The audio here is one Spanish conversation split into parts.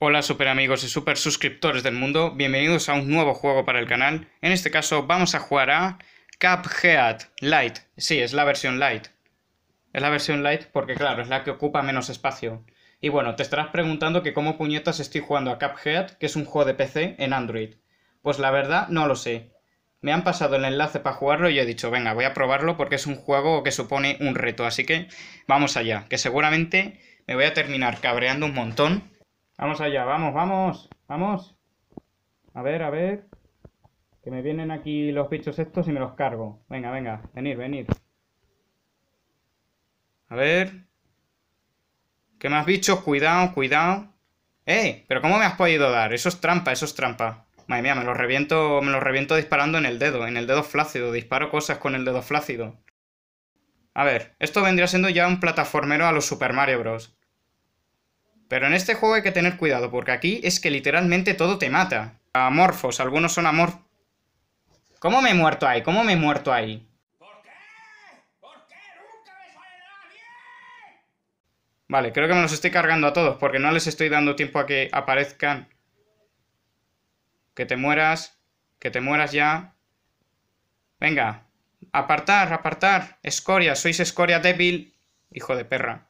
Hola super amigos y super suscriptores del mundo, bienvenidos a un nuevo juego para el canal. En este caso vamos a jugar a Cuphead Light. Sí, es la versión Light. Es la versión Light porque claro, es la que ocupa menos espacio. Y bueno, te estarás preguntando que cómo puñetas estoy jugando a Cuphead, que es un juego de PC en Android. Pues la verdad no lo sé. Me han pasado el enlace para jugarlo y he dicho, venga, voy a probarlo porque es un juego que supone un reto. Así que vamos allá, que seguramente me voy a terminar cabreando un montón Vamos allá, vamos, vamos, vamos. A ver, a ver. Que me vienen aquí los bichos estos y me los cargo. Venga, venga, venid, venid. A ver. ¿Qué más bichos? Cuidado, cuidado. ¡Eh! ¿Pero cómo me has podido dar? Eso es trampa, eso es trampa. Madre mía, me los reviento, me los reviento disparando en el dedo, en el dedo flácido. Disparo cosas con el dedo flácido. A ver, esto vendría siendo ya un plataformero a los Super Mario Bros. Pero en este juego hay que tener cuidado, porque aquí es que literalmente todo te mata. Amorfos, algunos son amor... ¿Cómo me he muerto ahí? ¿Cómo me he muerto ahí? ¿Por qué? ¿Por qué Vale, creo que me los estoy cargando a todos, porque no les estoy dando tiempo a que aparezcan. Que te mueras, que te mueras ya. Venga, apartar, apartar. Escoria, sois escoria débil. Hijo de perra.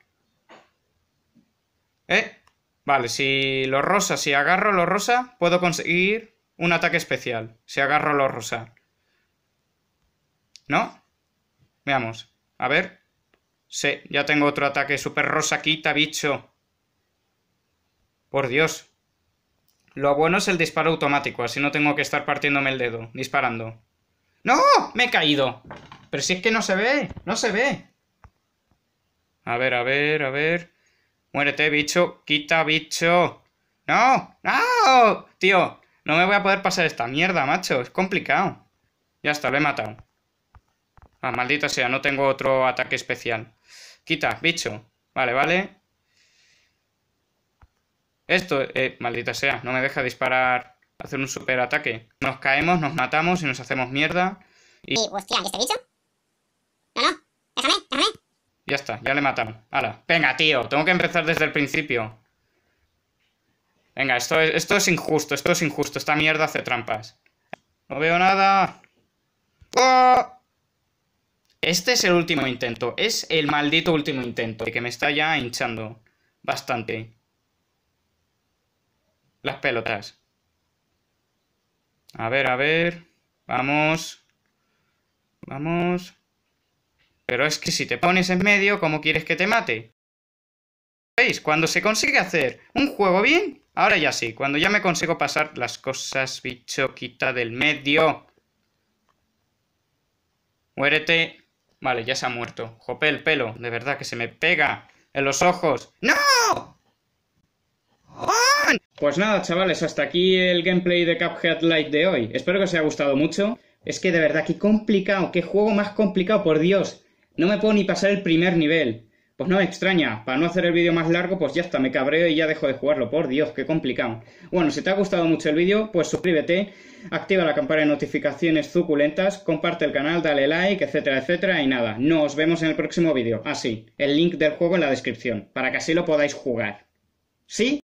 ¿Eh? Vale, si lo rosa, si agarro lo rosa, puedo conseguir un ataque especial. Si agarro lo rosa. ¿No? Veamos. A ver. Sí, ya tengo otro ataque. Super rosa, quita, bicho. Por Dios. Lo bueno es el disparo automático, así no tengo que estar partiéndome el dedo, disparando. ¡No! Me he caído. Pero si es que no se ve, no se ve. A ver, a ver, a ver. Muérete, bicho. Quita, bicho. No, no. Tío, no me voy a poder pasar esta mierda, macho. Es complicado. Ya está, lo he matado. Ah, maldita sea, no tengo otro ataque especial. Quita, bicho. Vale, vale. Esto, eh, maldita sea, no me deja disparar, hacer un super ataque. Nos caemos, nos matamos y nos hacemos mierda. Y... hostia, este bicho? No, no, déjame, déjame. Ya está, ya le mataron. Hala. Venga, tío, tengo que empezar desde el principio. Venga, esto es, injusto, esto es injusto. Esta mierda hace trampas. No veo nada. ¡Oh! Este es el último intento. Es el maldito último intento. Que me está ya hinchando bastante. Las pelotas. A ver, a ver. Vamos. Vamos. Pero es que si te pones en medio, ¿cómo quieres que te mate? ¿Veis? Cuando se consigue hacer un juego bien, ahora ya sí, cuando ya me consigo pasar las cosas, bicho, quita del medio. Muérete. Vale, ya se ha muerto. Jopé el pelo, de verdad que se me pega en los ojos. ¡No! Pues nada, chavales, hasta aquí el gameplay de Cuphead Light de hoy. Espero que os haya gustado mucho. Es que de verdad, qué complicado, qué juego más complicado, por Dios. No me puedo ni pasar el primer nivel. Pues no me extraña, para no hacer el vídeo más largo, pues ya está, me cabreo y ya dejo de jugarlo. Por Dios, qué complicado. Bueno, si te ha gustado mucho el vídeo, pues suscríbete, activa la campana de notificaciones suculentas, comparte el canal, dale like, etcétera, etcétera, y nada. Nos vemos en el próximo vídeo. Así, ah, sí, el link del juego en la descripción, para que así lo podáis jugar. ¿Sí?